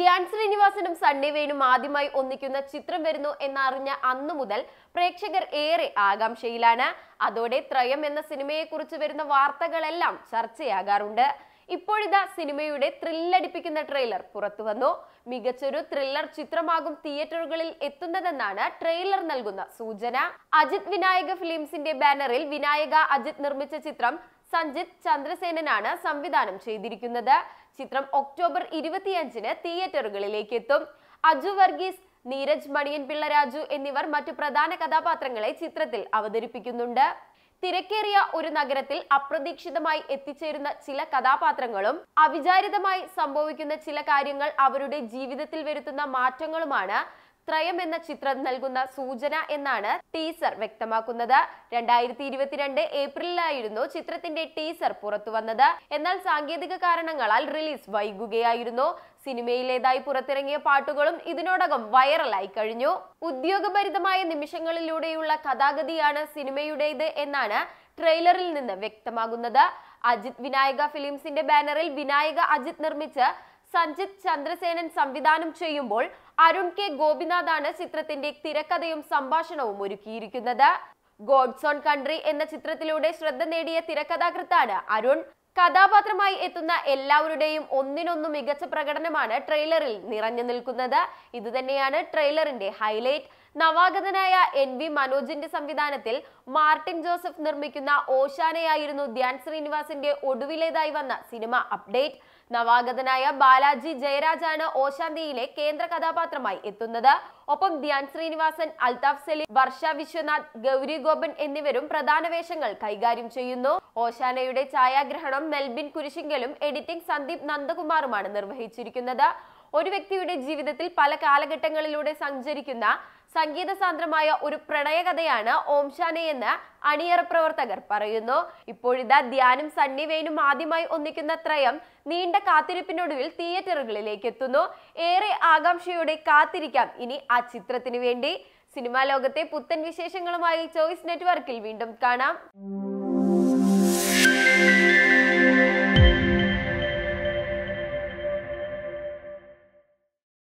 ധ്യാൻ ശ്രീനിവാസനും സണ്ണി വെയിനും ആദ്യമായി ഒന്നിക്കുന്ന ചിത്രം വരുന്നു എന്നറിഞ്ഞ അന്നു മുതൽ പ്രേക്ഷകർ ഏറെ ആകാംക്ഷയിലാണ് അതോടെ ത്രയം എന്ന സിനിമയെ കുറിച്ച് വരുന്ന വാർത്തകളെല്ലാം ചർച്ചയാകാറുണ്ട് ഇപ്പോഴിതാ സിനിമയുടെ ത്രില്ലടിപ്പിക്കുന്ന ട്രെയിലർ പുറത്തു വന്നു മികച്ചൊരു ത്രില്ലർ ചിത്രമാകും തിയേറ്ററുകളിൽ എത്തുന്നതെന്നാണ് ട്രെയിലർ നൽകുന്ന സൂചന അജിത് വിനായക ഫിലിംസിന്റെ ബാനറിൽ വിനായക അജിത് നിർമ്മിച്ച ചിത്രം സഞ്ജിത് ചന്ദ്രസേനനാണ് സംവിധാനം ചെയ്തിരിക്കുന്നത് ചിത്രം ഒക്ടോബർ ഇരുപത്തിയഞ്ചിന് തിയേറ്ററുകളിലേക്ക് എത്തും അജു വർഗീസ് നീരജ് മണിയൻ പിള്ള രാജു എന്നിവർ മറ്റു പ്രധാന കഥാപാത്രങ്ങളെ ചിത്രത്തിൽ അവതരിപ്പിക്കുന്നുണ്ട് തിരക്കേറിയ ഒരു നഗരത്തിൽ അപ്രതീക്ഷിതമായി എത്തിച്ചേരുന്ന ചില കഥാപാത്രങ്ങളും അവിചാരിതമായി സംഭവിക്കുന്ന ചില കാര്യങ്ങൾ അവരുടെ ജീവിതത്തിൽ വരുത്തുന്ന മാറ്റങ്ങളുമാണ് ത്രയം എന്ന ചിത്രം നൽകുന്ന സൂചന എന്നാണ് ടീസർ വ്യക്തമാക്കുന്നത് രണ്ടായിരത്തി ഇരുപത്തിരണ്ട് ഏപ്രിലായിരുന്നു ചിത്രത്തിന്റെ ടീസർ പുറത്തു വന്നത് എന്നാൽ സാങ്കേതിക കാരണങ്ങളാൽ റിലീസ് വൈകുകയായിരുന്നു സിനിമയിലേതായി പുറത്തിറങ്ങിയ പാട്ടുകളും ഇതിനോടകം വൈറലായി കഴിഞ്ഞു ഉദ്യോഗഭരിതമായ നിമിഷങ്ങളിലൂടെയുള്ള കഥാഗതിയാണ് സിനിമയുടേത് എന്നാണ് ട്രെയിലറിൽ നിന്ന് വ്യക്തമാകുന്നത് അജിത് വിനായക ഫിലിംസിന്റെ ബാനറിൽ വിനായക അജിത് നിർമ്മിച്ച സഞ്ജിത് ചന്ദ്രസേനൻ സംവിധാനം ചെയ്യുമ്പോൾ അരുൺ കെ ഗോപിനാഥാണ് ചിത്രത്തിന്റെ തിരക്കഥയും സംഭാഷണവും ഒരുക്കിയിരിക്കുന്നത് ഗോഡ്സ് ഓൺ കൺട്രി എന്ന ചിത്രത്തിലൂടെ ശ്രദ്ധ നേടിയ തിരക്കഥാകൃത്താണ് അരുൺ കഥാപാത്രമായി എത്തുന്ന എല്ലാവരുടെയും ഒന്നിനൊന്ന് മികച്ച പ്രകടനമാണ് ട്രെയിലറിൽ നിറഞ്ഞു നിൽക്കുന്നത് ഇതുതന്നെയാണ് ട്രെയിലറിന്റെ ഹൈലൈറ്റ് നവാഗതനായ എൻ വി മനോജിന്റെ സംവിധാനത്തിൽ മാർട്ടിൻ ജോസഫ് നിർമ്മിക്കുന്ന ഓശാനയായിരുന്നു ധ്യാൻ ശ്രീനിവാസിന്റെ ഒടുവിലേതായി വന്ന സിനിമ അപ്ഡേറ്റ് നവാഗതനായ ബാലാജി ജയരാജാണ് ഓശാന്തിയിലെ കേന്ദ്ര കഥാപാത്രമായി എത്തുന്നത് ഒപ്പം ധ്യാൻ ശ്രീനിവാസൻ അൽതാഫ് സലീം വർഷ വിശ്വനാഥ് ഗൗരി ഗോപൻ എന്നിവരും പ്രധാന വേഷങ്ങൾ കൈകാര്യം ചെയ്യുന്നു ഓശാനയുടെ ഛായാഗ്രഹണം മെൽബിൻ കുരിശിങ്കലും എഡിറ്റിംഗ് സന്ദീപ് നന്ദകുമാറുമാണ് നിർവഹിച്ചിരിക്കുന്നത് ഒരു വ്യക്തിയുടെ ജീവിതത്തിൽ പല കാലഘട്ടങ്ങളിലൂടെ സഞ്ചരിക്കുന്ന സംഗീത സാന്ദ്രമായ ഒരു പ്രണയകഥയാണ് ഓം എന്ന് അണിയറ പ്രവർത്തകർ പറയുന്നു ഇപ്പോഴിതാ ധ്യാനും സണ്ണി വെയിനും ആദ്യമായി ഒന്നിക്കുന്ന ത്രയം നീണ്ട കാത്തിരിപ്പിനൊടുവിൽ തിയേറ്ററുകളിലേക്ക് എത്തുന്നു ഏറെ ആകാംക്ഷയോടെ കാത്തിരിക്കാം ഇനി ആ ചിത്രത്തിനു വേണ്ടി സിനിമാ ലോകത്തെ പുത്തൻ വിശേഷങ്ങളുമായി ചോയ്സ് നെറ്റ്വർക്കിൽ വീണ്ടും കാണാം